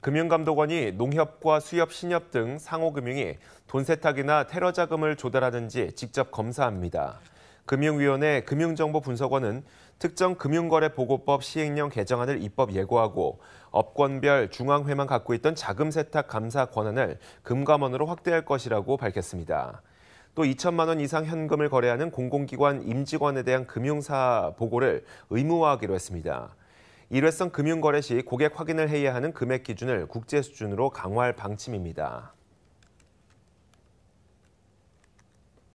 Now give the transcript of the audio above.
금융감독원이 농협과 수협, 신협 등 상호금융이 돈 세탁이나 테러 자금을 조달하는지 직접 검사합니다. 금융위원회 금융정보분석원은 특정 금융거래보고법 시행령 개정안을 입법 예고하고 업권별 중앙회만 갖고 있던 자금 세탁 감사 권한을 금감원으로 확대할 것이라고 밝혔습니다. 또 2천만 원 이상 현금을 거래하는 공공기관 임직원에 대한 금융사 보고를 의무화하기로 했습니다. 일회성 금융거래 시 고객 확인을 해야 하는 금액 기준을 국제 수준으로 강화할 방침입니다.